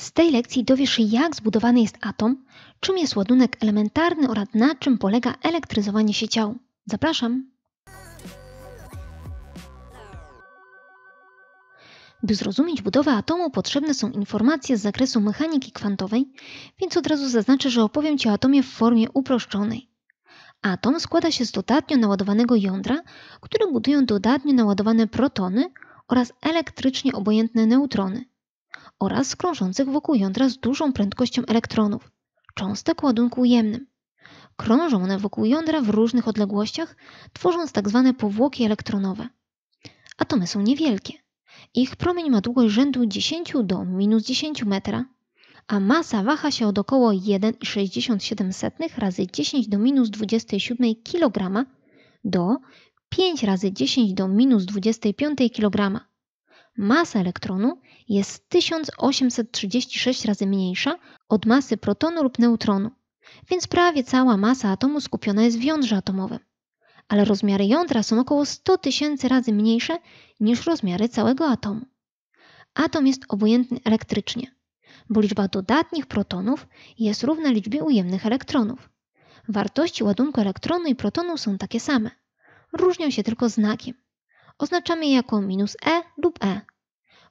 Z tej lekcji dowiesz się, jak zbudowany jest atom, czym jest ładunek elementarny oraz na czym polega elektryzowanie się ciał. Zapraszam! By zrozumieć budowę atomu, potrzebne są informacje z zakresu mechaniki kwantowej, więc od razu zaznaczę, że opowiem Ci o atomie w formie uproszczonej. Atom składa się z dodatnio naładowanego jądra, które budują dodatnio naładowane protony oraz elektrycznie obojętne neutrony oraz krążących wokół jądra z dużą prędkością elektronów, cząstek ładunku ujemnym. Krążą one wokół jądra w różnych odległościach, tworząc tzw. Tak powłoki elektronowe. Atomy są niewielkie. Ich promień ma długość rzędu 10 do minus 10 metra, a masa waha się od około 1,67 razy 10 do minus 27 kg do 5 razy 10 do minus 25 kg. Masa elektronu jest 1836 razy mniejsza od masy protonu lub neutronu, więc prawie cała masa atomu skupiona jest w jądrze atomowym. Ale rozmiary jądra są około 100 tysięcy razy mniejsze niż rozmiary całego atomu. Atom jest obojętny elektrycznie, bo liczba dodatnich protonów jest równa liczbie ujemnych elektronów. Wartości ładunku elektronu i protonu są takie same. Różnią się tylko znakiem. Oznaczamy je jako minus E lub E,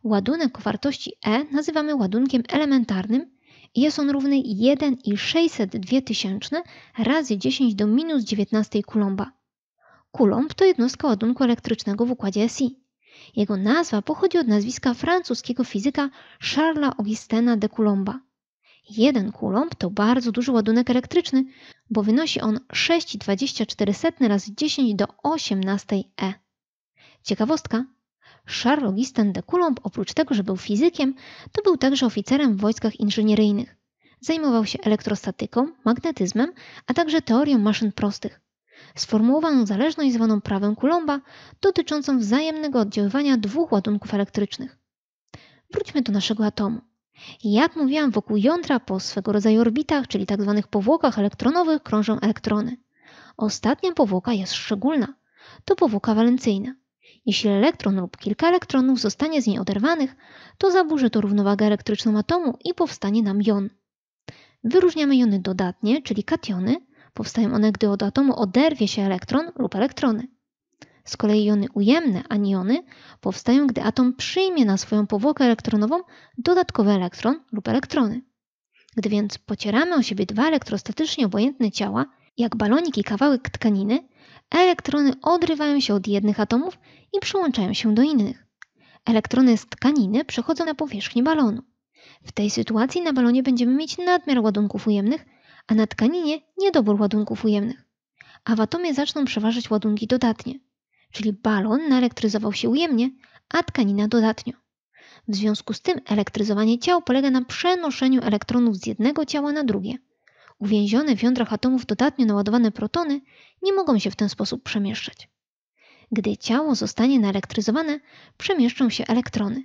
Ładunek o wartości E nazywamy ładunkiem elementarnym i jest on równy 1,602 razy 10 do minus 19 kulomba. Coulomb to jednostka ładunku elektrycznego w układzie SI. Jego nazwa pochodzi od nazwiska francuskiego fizyka Charlesa Augustena de Coulomba. Jeden coulomb to bardzo duży ładunek elektryczny, bo wynosi on 6,24 razy 10 do 18 E. Ciekawostka, Charlogistan de Coulomb, oprócz tego, że był fizykiem, to był także oficerem w wojskach inżynieryjnych. Zajmował się elektrostatyką, magnetyzmem, a także teorią maszyn prostych. Sformułowano zależność zwaną prawem Coulomba, dotyczącą wzajemnego oddziaływania dwóch ładunków elektrycznych. Wróćmy do naszego atomu. Jak mówiłam, wokół jądra po swego rodzaju orbitach, czyli tzw. Tak powłokach elektronowych, krążą elektrony. Ostatnia powłoka jest szczególna. To powłoka walencyjna. Jeśli elektron lub kilka elektronów zostanie z niej oderwanych, to zaburzy to równowagę elektryczną atomu i powstanie nam jon. Wyróżniamy jony dodatnie, czyli kationy. Powstają one, gdy od atomu oderwie się elektron lub elektrony. Z kolei jony ujemne, aniony, powstają, gdy atom przyjmie na swoją powłokę elektronową dodatkowy elektron lub elektrony. Gdy więc pocieramy o siebie dwa elektrostatycznie obojętne ciała, jak balonik i kawałek tkaniny, elektrony odrywają się od jednych atomów i przyłączają się do innych. Elektrony z tkaniny przechodzą na powierzchnię balonu. W tej sytuacji na balonie będziemy mieć nadmiar ładunków ujemnych, a na tkaninie niedobór ładunków ujemnych. A w atomie zaczną przeważać ładunki dodatnie, czyli balon naelektryzował się ujemnie, a tkanina dodatnio. W związku z tym elektryzowanie ciał polega na przenoszeniu elektronów z jednego ciała na drugie uwięzione w jądrach atomów dodatnio naładowane protony nie mogą się w ten sposób przemieszczać. Gdy ciało zostanie naelektryzowane, przemieszczą się elektrony,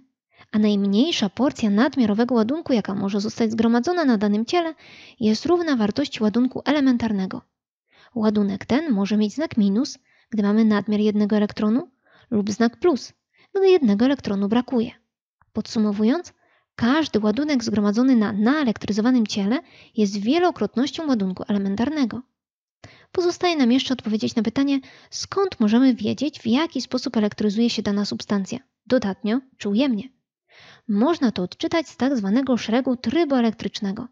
a najmniejsza porcja nadmiarowego ładunku, jaka może zostać zgromadzona na danym ciele, jest równa wartości ładunku elementarnego. Ładunek ten może mieć znak minus, gdy mamy nadmiar jednego elektronu, lub znak plus, gdy jednego elektronu brakuje. Podsumowując, każdy ładunek zgromadzony na naelektryzowanym ciele jest wielokrotnością ładunku elementarnego. Pozostaje nam jeszcze odpowiedzieć na pytanie, skąd możemy wiedzieć, w jaki sposób elektryzuje się dana substancja, dodatnio czy ujemnie. Można to odczytać z tak zwanego szeregu tryboelektrycznego.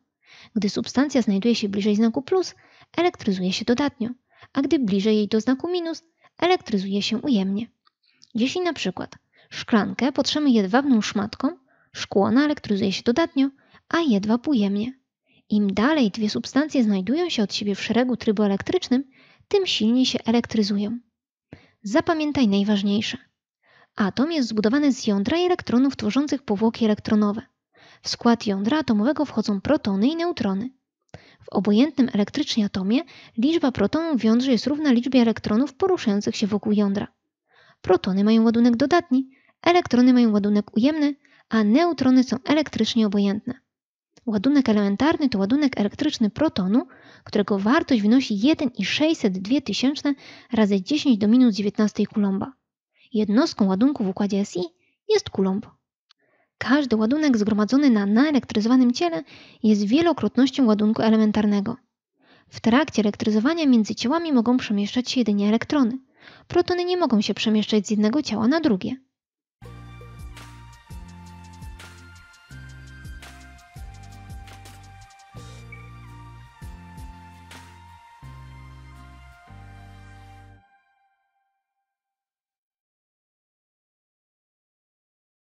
Gdy substancja znajduje się bliżej znaku plus, elektryzuje się dodatnio, a gdy bliżej jej do znaku minus, elektryzuje się ujemnie. Jeśli na przykład szklankę potrzemy jedwabną szmatką, Szkło naelektryzuje się dodatnio, a jedwa pojemnie. Im dalej dwie substancje znajdują się od siebie w szeregu trybu elektrycznym, tym silniej się elektryzują. Zapamiętaj najważniejsze. Atom jest zbudowany z jądra i elektronów tworzących powłoki elektronowe. W skład jądra atomowego wchodzą protony i neutrony. W obojętnym elektrycznie atomie liczba protonów w jądrze jest równa liczbie elektronów poruszających się wokół jądra. Protony mają ładunek dodatni, elektrony mają ładunek ujemny, a neutrony są elektrycznie obojętne. Ładunek elementarny to ładunek elektryczny protonu, którego wartość wynosi 1,602 razy 10 do minus 19 kulomba. Jednostką ładunku w układzie SI jest kulomb. Każdy ładunek zgromadzony na naelektryzowanym ciele jest wielokrotnością ładunku elementarnego. W trakcie elektryzowania między ciałami mogą przemieszczać się jedynie elektrony. Protony nie mogą się przemieszczać z jednego ciała na drugie.